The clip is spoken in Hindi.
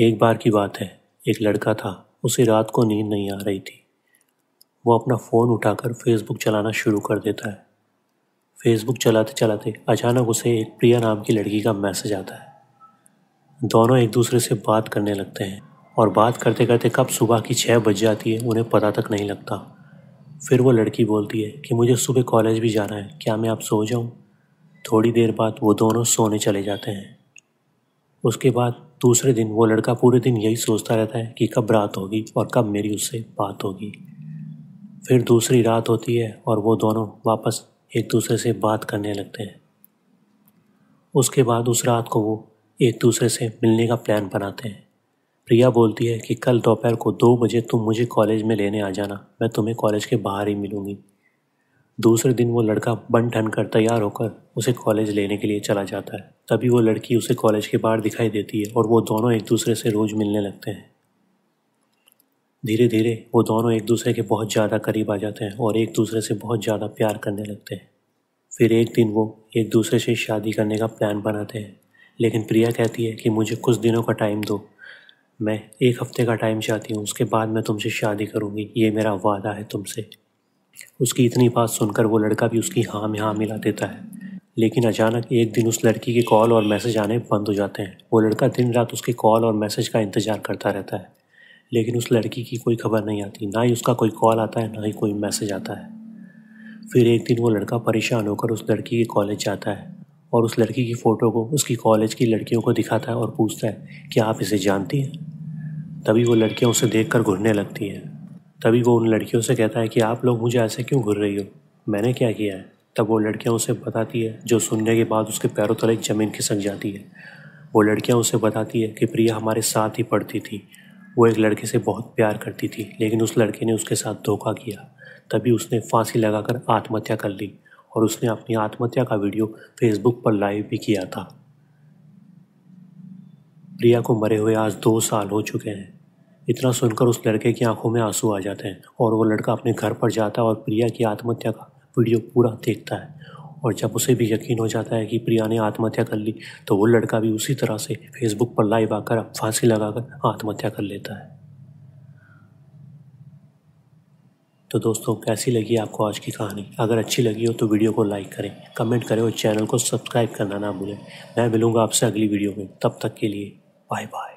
एक बार की बात है एक लड़का था उसे रात को नींद नहीं आ रही थी वो अपना फ़ोन उठाकर फेसबुक चलाना शुरू कर देता है फेसबुक चलाते चलाते अचानक उसे एक प्रिया नाम की लड़की का मैसेज आता है दोनों एक दूसरे से बात करने लगते हैं और बात करते करते कब सुबह की छः बज जाती है उन्हें पता तक नहीं लगता फिर वो लड़की बोलती है कि मुझे सुबह कॉलेज भी जाना है क्या मैं आप सो जाऊँ थोड़ी देर बाद वो दोनों सोने चले जाते हैं उसके बाद दूसरे दिन वो लड़का पूरे दिन यही सोचता रहता है कि कब रात होगी और कब मेरी उससे बात होगी फिर दूसरी रात होती है और वो दोनों वापस एक दूसरे से बात करने लगते हैं उसके बाद उस रात को वो एक दूसरे से मिलने का प्लान बनाते हैं प्रिया बोलती है कि कल दोपहर को दो बजे तुम मुझे कॉलेज में लेने आ जाना मैं तुम्हें कॉलेज के बाहर ही मिलूँगी दूसरे दिन वो लड़का बन ठन कर तैयार होकर उसे कॉलेज लेने के लिए चला जाता है तभी वो लड़की उसे कॉलेज के बाहर दिखाई देती है और वो दोनों एक दूसरे से रोज़ मिलने लगते हैं धीरे धीरे वो दोनों एक दूसरे के बहुत ज़्यादा करीब आ जाते हैं और एक दूसरे से बहुत ज़्यादा प्यार करने लगते हैं फिर एक दिन वो एक दूसरे से शादी करने का प्लान बनाते हैं लेकिन प्रिया कहती है कि मुझे कुछ दिनों का टाइम दो मैं एक हफ्ते का टाइम चाहती हूँ उसके बाद मैं तुमसे शादी करूँगी ये मेरा वादा है तुमसे उसकी इतनी बात सुनकर वो लड़का भी उसकी हाँ में हाँ मिला देता है लेकिन अचानक एक दिन उस लड़की के कॉल और मैसेज आने बंद हो जाते हैं वो लड़का दिन रात उसके कॉल और मैसेज का इंतज़ार करता रहता है लेकिन उस लड़की की कोई खबर नहीं आती ना ही उसका कोई कॉल आता है ना ही कोई मैसेज आता है फिर एक दिन वो लड़का परेशान होकर उस लड़की के कॉलेज जाता है और उस लड़की की फ़ोटो को उसकी कॉलेज की लड़कियों को दिखाता है और पूछता है कि आप इसे जानती हैं तभी वो लड़कियाँ उसे देख कर घुरने लगती हैं तभी वो उन लड़कियों से कहता है कि आप लोग मुझे ऐसे क्यों घुर रही हो मैंने क्या किया है तब वो लड़कियाँ उसे बताती है जो सुनने के बाद उसके पैरों तले ज़मीन खिसक जाती है वो लड़कियाँ उसे बताती है कि प्रिया हमारे साथ ही पढ़ती थी वो एक लड़के से बहुत प्यार करती थी लेकिन उस लड़के ने उसके साथ धोखा किया तभी उसने फांसी लगाकर आत्महत्या कर ली और उसने अपनी आत्महत्या का वीडियो फेसबुक पर लाइव भी किया था प्रिया को मरे हुए आज दो साल हो चुके हैं इतना सुनकर उस लड़के की आंखों में आंसू आ जाते हैं और वो लड़का अपने घर पर जाता है और प्रिया की आत्महत्या का वीडियो पूरा देखता है और जब उसे भी यकीन हो जाता है कि प्रिया ने आत्महत्या कर ली तो वो लड़का भी उसी तरह से फेसबुक पर लाइव आकर फांसी लगाकर आत्महत्या कर लेता है तो दोस्तों कैसी लगी आपको आज की कहानी अगर अच्छी लगी हो तो वीडियो को लाइक करें कमेंट करें और चैनल को सब्सक्राइब करना ना भूलें मैं मिलूँगा आपसे अगली वीडियो में तब तक के लिए बाय बाय